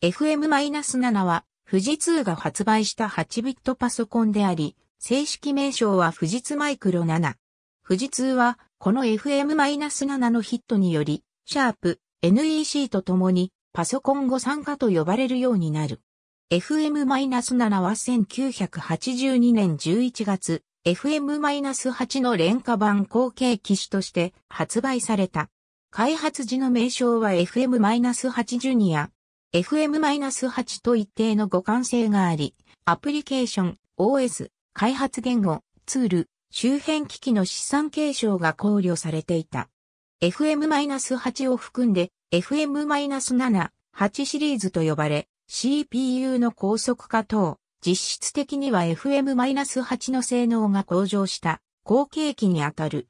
FM-7 は富士通が発売した8ビットパソコンであり、正式名称は富士通マイクロ7。富士通はこの FM-7 のヒットにより、シャープ、NEC と共にパソコン語参加と呼ばれるようになる。FM-7 は1982年11月、FM-8 の廉価版後継機種として発売された。開発時の名称は FM-8 ジュニア。FM-8 と一定の互換性があり、アプリケーション、OS、開発言語、ツール、周辺機器の資産継承が考慮されていた。FM-8 を含んで FM-7、8シリーズと呼ばれ、CPU の高速化等、実質的には FM-8 の性能が向上した後継機にあたる。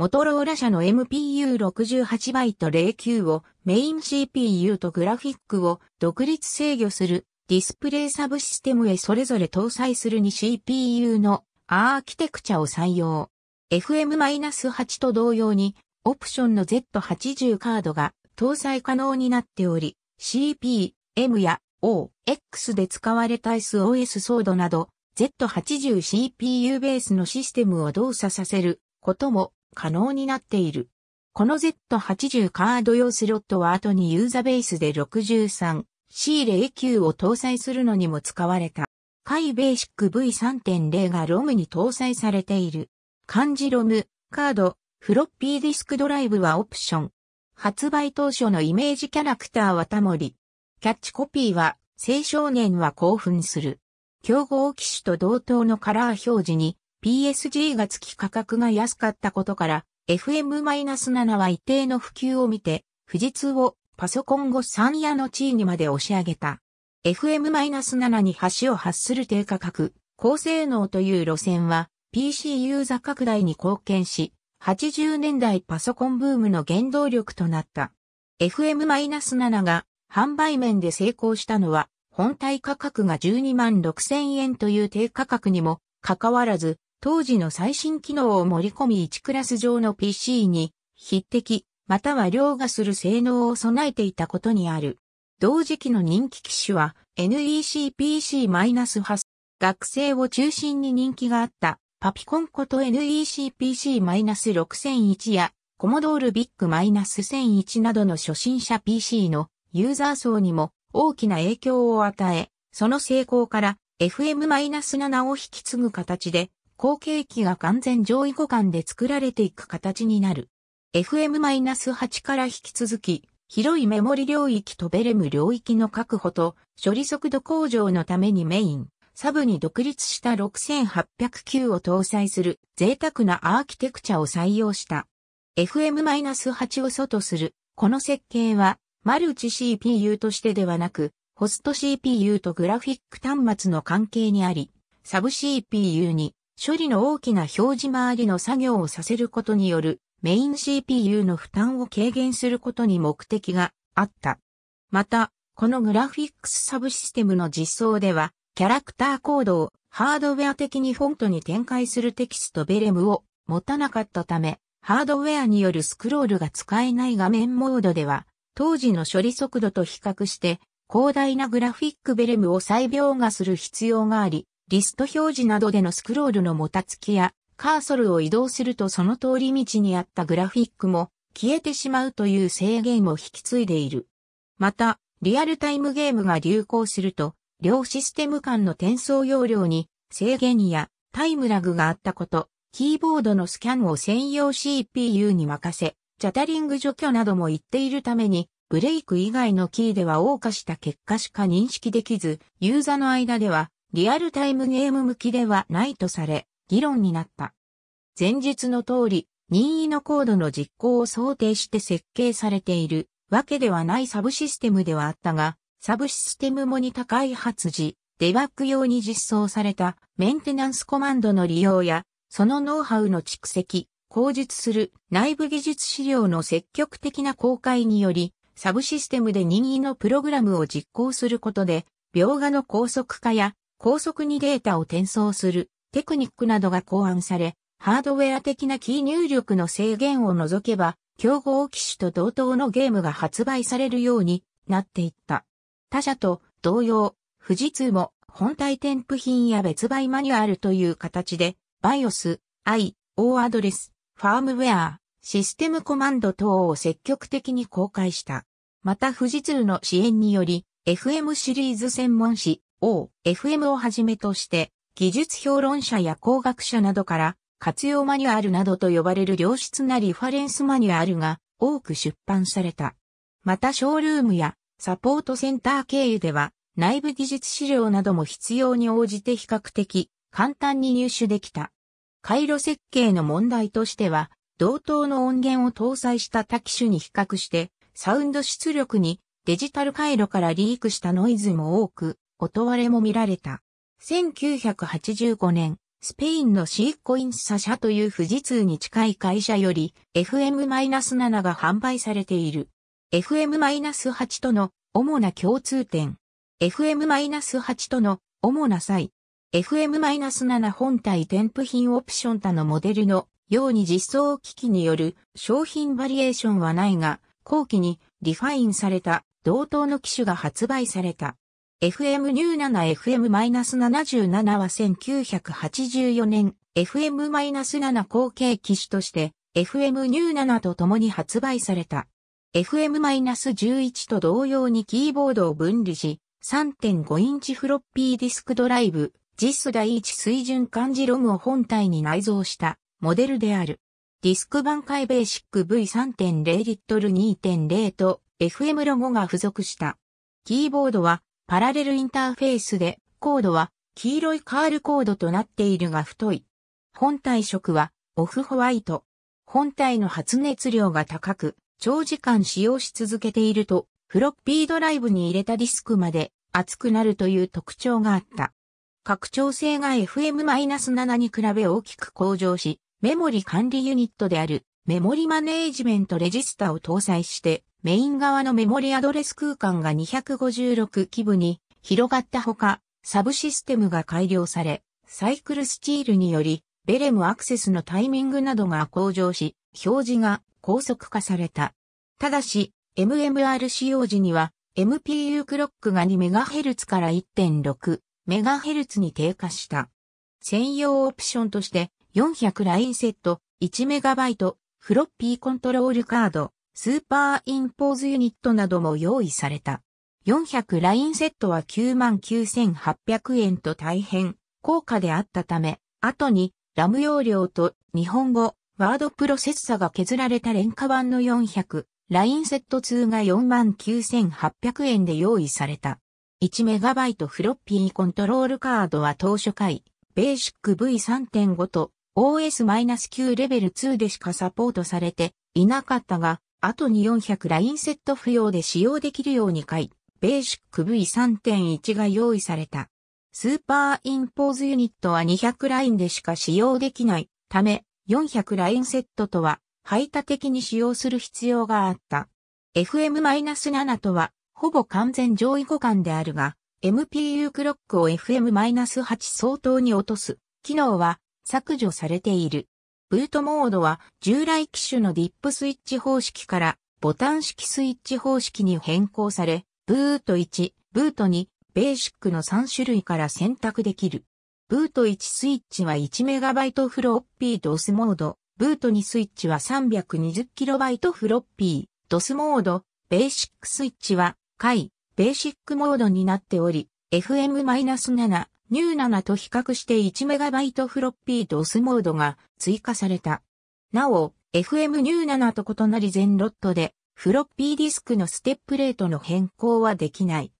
モトローラ社の MPU68 バイト09をメイン CPU とグラフィックを独立制御するディスプレイサブシステムへそれぞれ搭載する2 CPU のアーキテクチャを採用。FM-8 と同様にオプションの Z80 カードが搭載可能になっており CP、M や O、X で使われた SOS ソードなど Z80CPU ベースのシステムを動作させることも可能になっている。この Z80 カード用スロットは後にユーザベースで 63C09 を搭載するのにも使われた。イベーシック V3.0 がロムに搭載されている。漢字ロム、カード、フロッピーディスクドライブはオプション。発売当初のイメージキャラクターはタモリ。キャッチコピーは、青少年は興奮する。競合機種と同等のカラー表示に PSG が月価格が安かったことから、FM-7 は一定の普及を見て、富士通をパソコン後3夜の地位にまで押し上げた。FM-7 に橋を発する低価格、高性能という路線は PC ユーザー拡大に貢献し、80年代パソコンブームの原動力となった。FM-7 が販売面で成功したのは、本体価格が12万6千円という低価格にも、かかわらず、当時の最新機能を盛り込み1クラス上の PC に匹敵、または凌駕する性能を備えていたことにある。同時期の人気機種は NECPC-8。学生を中心に人気があったパピコンこと NECPC-6001 やコモドールビッグ -1001 などの初心者 PC のユーザー層にも大きな影響を与え、その成功から FM-7 を引き継ぐ形で後継機が完全上位互換で作られていく形になる。FM-8 から引き続き、広いメモリ領域とベレム領域の確保と処理速度向上のためにメイン、サブに独立した6809を搭載する贅沢なアーキテクチャを採用した。FM-8 を外する、この設計は、マルチ CPU としてではなく、ホスト CPU とグラフィック端末の関係にあり、サブ CPU に処理の大きな表示回りの作業をさせることによるメイン CPU の負担を軽減することに目的があった。また、このグラフィックスサブシステムの実装では、キャラクターコードをハードウェア的にフォントに展開するテキストベレムを持たなかったため、ハードウェアによるスクロールが使えない画面モードでは、当時の処理速度と比較して、広大なグラフィックベレムを再描画する必要があり、リスト表示などでのスクロールのもたつきや、カーソルを移動するとその通り道にあったグラフィックも消えてしまうという制限を引き継いでいる。また、リアルタイムゲームが流行すると、両システム間の転送容量に制限やタイムラグがあったこと、キーボードのスキャンを専用 CPU に任せ、チャタリング除去なども言っているために、ブレイク以外のキーでは謳歌した結果しか認識できず、ユーザーの間ではリアルタイムゲーム向きではないとされ、議論になった。前述の通り、任意のコードの実行を想定して設計されているわけではないサブシステムではあったが、サブシステムモニタ開発時、デバッグ用に実装されたメンテナンスコマンドの利用や、そのノウハウの蓄積、口述する内部技術資料の積極的な公開により、サブシステムで任意のプログラムを実行することで、描画の高速化や高速にデータを転送するテクニックなどが考案され、ハードウェア的なキー入力の制限を除けば、競合機種と同等のゲームが発売されるようになっていった。他社と同様、富士通も本体添付品や別売マニュアルという形で、BIOS、I、O アドレス、ファームウェア、システムコマンド等を積極的に公開した。また富士通の支援により、FM シリーズ専門誌、O、FM をはじめとして、技術評論者や工学者などから、活用マニュアルなどと呼ばれる良質なリファレンスマニュアルが多く出版された。またショールームやサポートセンター経由では内部技術資料なども必要に応じて比較的簡単に入手できた。回路設計の問題としては、同等の音源を搭載した多機種に比較して、サウンド出力にデジタル回路からリークしたノイズも多く、音割れも見られた。1985年、スペインのシーコインサ社という富士通に近い会社より FM-7 が販売されている。FM-8 との主な共通点。FM-8 との主な際。FM-7 本体添付品オプション他のモデルのように実装機器による商品バリエーションはないが、後期にリファインされた同等の機種が発売された。FM97FM-77 は1984年 FM-7 後継機種として FM-7 と共に発売された。FM-11 と同様にキーボードを分離し、3.5インチフロッピーディスクドライブ、JIS 第一水準漢字ロムを本体に内蔵したモデルである。ディスク版解ベーシック V3.0 リットル2.0と FM ロゴが付属した。キーボードはパラレルインターフェースで、コードは黄色いカールコードとなっているが太い。本体色はオフホワイト。本体の発熱量が高く、長時間使用し続けていると、フロッピードライブに入れたディスクまで熱くなるという特徴があった。拡張性が FM-7 に比べ大きく向上し、メモリ管理ユニットであるメモリマネージメントレジスタを搭載してメイン側のメモリアドレス空間が256基部に広がったほか、サブシステムが改良され、サイクルスチールにより、ベレムアクセスのタイミングなどが向上し、表示が高速化された。ただし、MMR 使用時には、MPU クロックが 2MHz から 1.6MHz に低下した。専用オプションとして、400ラインセット、1MB、フロッピーコントロールカード、スーパーインポーズユニットなども用意された。400ラインセットは99,800円と大変高価であったため、後にラム容量と日本語、ワードプロセッサが削られた廉価版の400ラインセット2が49,800円で用意された。1イトフロッピーコントロールカードは当初回、ベーシック V3.5 と OS-9 レベル2でしかサポートされていなかったが、あとに400ラインセット不要で使用できるように買い、ベーシック V3.1 が用意された。スーパーインポーズユニットは200ラインでしか使用できないため、400ラインセットとは排他的に使用する必要があった。FM-7 とは、ほぼ完全上位互換であるが、MPU クロックを FM-8 相当に落とす、機能は削除されている。ブートモードは従来機種のディップスイッチ方式からボタン式スイッチ方式に変更され、ブート1、ブート2、ベーシックの3種類から選択できる。ブート1スイッチは 1MB フロッピードスモード、ブート2スイッチは 320KB フロッピードスモード、ベーシックスイッチは、回、ベーシックモードになっており、FM-7、ニュー7と比較して 1MB フロッピードスモードが追加された。なお、FM ニュー7と異なり全ロットで、フロッピーディスクのステップレートの変更はできない。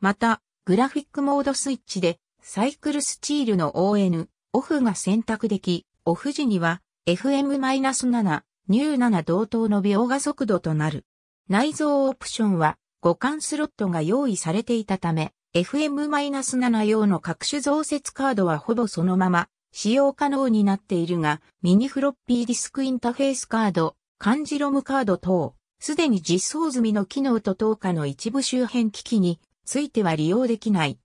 また、グラフィックモードスイッチで、サイクルスチールの ON、オフが選択でき、オフ時には FM-7、ニュー7同等の描画速度となる。内蔵オプションは、互換スロットが用意されていたため、FM-7 用の各種増設カードはほぼそのまま使用可能になっているが、ミニフロッピーディスクインターフェースカード、漢字ロムカード等、すでに実装済みの機能と等価の一部周辺機器については利用できない。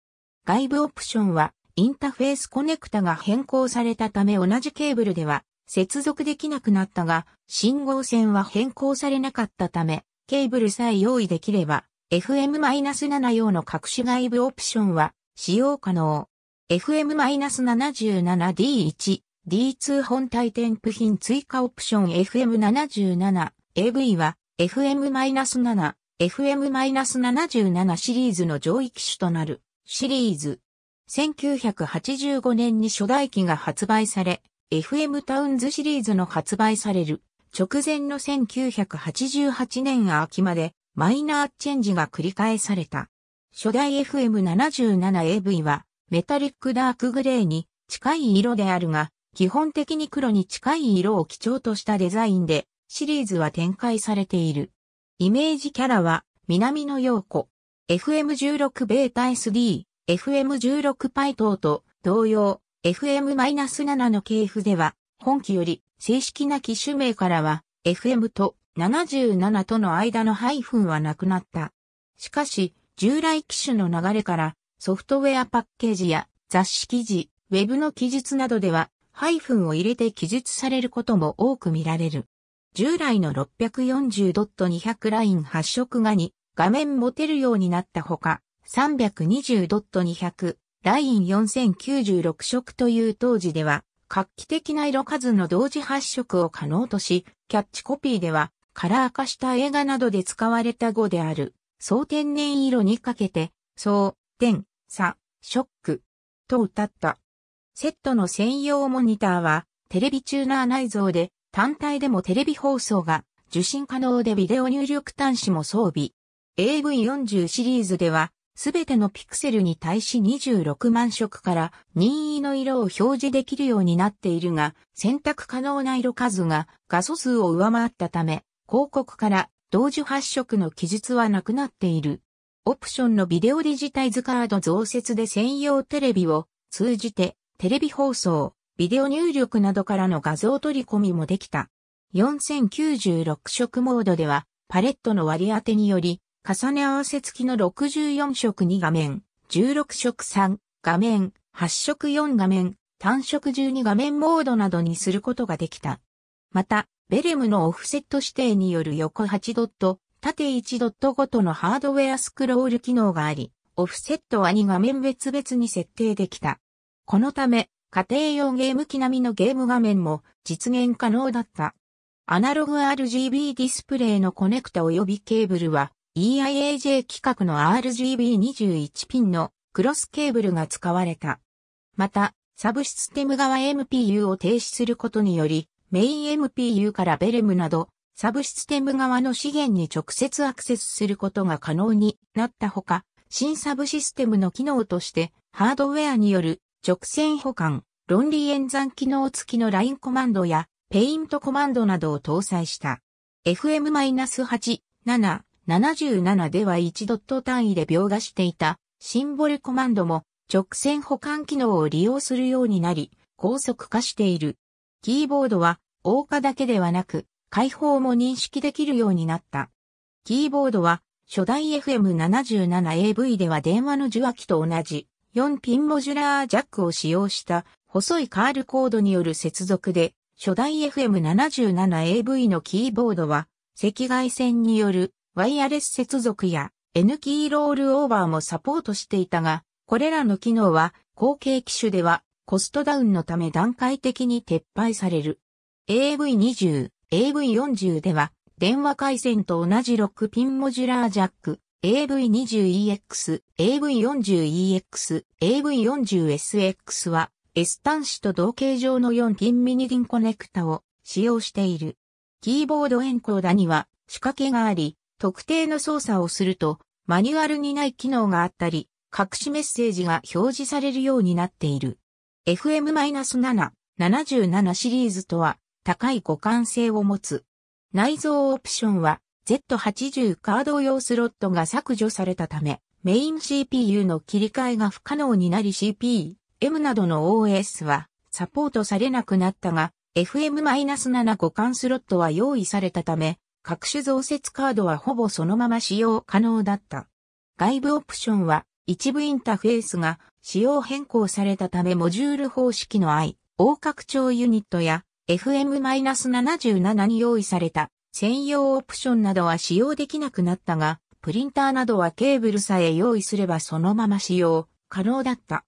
外部オプションは、インターフェースコネクタが変更されたため同じケーブルでは接続できなくなったが、信号線は変更されなかったため、ケーブルさえ用意できれば FM-7 用の各種外部オプションは使用可能。FM-77D1、D2 本体添付品追加オプション FM77、AV は FM-7、FM-77 シリーズの上位機種となるシリーズ。1985年に初代機が発売され、FM タウンズシリーズの発売される直前の1988年秋までマイナーチェンジが繰り返された。初代 FM77AV はメタリックダークグレーに近い色であるが、基本的に黒に近い色を基調としたデザインでシリーズは展開されている。イメージキャラは南野陽子、FM16 ベータ SD、FM16 パイ等と同様、FM-7 の系譜では、本機より正式な機種名からは FM と77との間のハイフンはなくなった。しかし、従来機種の流れから、ソフトウェアパッケージや雑誌記事、ウェブの記述などでは、ハイフンを入れて記述されることも多く見られる。従来の640.200ライン発色画に画面持てるようになったほか、320.200、ライン4096色という当時では、画期的な色数の同時発色を可能とし、キャッチコピーでは、カラー化した映画などで使われた語である、総天然色にかけて、総、天、さ、ショック、と歌った。セットの専用モニターは、テレビチューナー内蔵で、単体でもテレビ放送が受信可能でビデオ入力端子も装備。AV40 シリーズでは、すべてのピクセルに対し26万色から任意の色を表示できるようになっているが、選択可能な色数が画素数を上回ったため、広告から同時発色の記述はなくなっている。オプションのビデオデジタイズカード増設で専用テレビを通じてテレビ放送、ビデオ入力などからの画像取り込みもできた。4096色モードではパレットの割り当てにより重ね合わせ付きの64色2画面、16色3画面、8色4画面、単色12画面モードなどにすることができた。また、ベレムのオフセット指定による横8ドット、縦1ドットごとのハードウェアスクロール機能があり、オフセットは2画面別々に設定できた。このため、家庭用ゲーム機並みのゲーム画面も実現可能だった。アナログ RGB ディスプレイのコネクタ及びケーブルは EIAJ 規格の RGB21 ピンのクロスケーブルが使われた。また、サブシステム側 MPU を停止することにより、メイン MPU からベレムなど、サブシステム側の資源に直接アクセスすることが可能になったほか、新サブシステムの機能として、ハードウェアによる直線保管、論理演算機能付きのラインコマンドや、ペイントコマンドなどを搭載した。FM-8、7、77では1ドット単位で描画していたシンボルコマンドも直線保管機能を利用するようになり、高速化している。キーボードは、大化だけではなく、解放も認識できるようになった。キーボードは、初代 FM77AV では電話の受話器と同じ、4ピンモジュラージャックを使用した細いカールコードによる接続で、初代 FM77AV のキーボードは、赤外線によるワイヤレス接続や N キーロールオーバーもサポートしていたが、これらの機能は後継機種ではコストダウンのため段階的に撤廃される。AV20、AV40 では、電話回線と同じ6ピンモジュラージャック、AV20EX、AV40EX、AV40SX は、S 端子と同型上の4ピンミニディンコネクタを使用している。キーボードエンコーダには仕掛けがあり、特定の操作をすると、マニュアルにない機能があったり、隠しメッセージが表示されるようになっている。FM-7、77シリーズとは高い互換性を持つ。内蔵オプションは Z80 カード用スロットが削除されたためメイン CPU の切り替えが不可能になり CP、M などの OS はサポートされなくなったが FM-7 互換スロットは用意されたため各種増設カードはほぼそのまま使用可能だった。外部オプションは一部インターフェースが仕様変更されたためモジュール方式の I、大拡張ユニットや FM-77 に用意された専用オプションなどは使用できなくなったが、プリンターなどはケーブルさえ用意すればそのまま使用可能だった。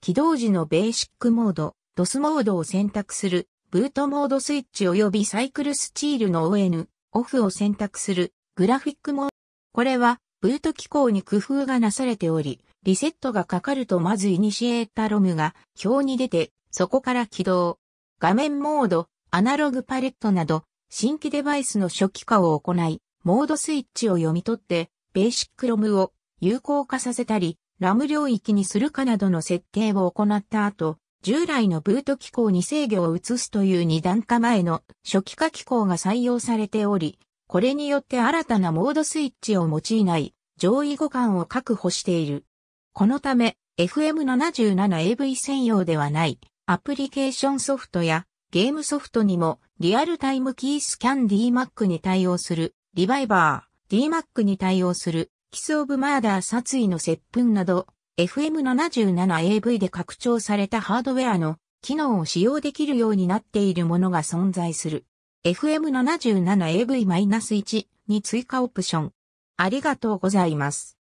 起動時のベーシックモード、DOS モードを選択する、ブートモードスイッチ及びサイクルスチールの ON、オフを選択する、グラフィックモード。これはブート機構に工夫がなされており、リセットがかかるとまずイニシエータロムが表に出て、そこから起動。画面モード、アナログパレットなど、新規デバイスの初期化を行い、モードスイッチを読み取って、ベーシックロムを有効化させたり、ラム領域にするかなどの設定を行った後、従来のブート機構に制御を移すという二段構えの初期化機構が採用されており、これによって新たなモードスイッチを用いない上位互換を確保している。このため FM77AV 専用ではないアプリケーションソフトやゲームソフトにもリアルタイムキースキャン DMAC に対応するリバイバー DMAC に対応するキスオブマーダー殺意の接吻など FM77AV で拡張されたハードウェアの機能を使用できるようになっているものが存在する。FM77AV-1 に追加オプション。ありがとうございます。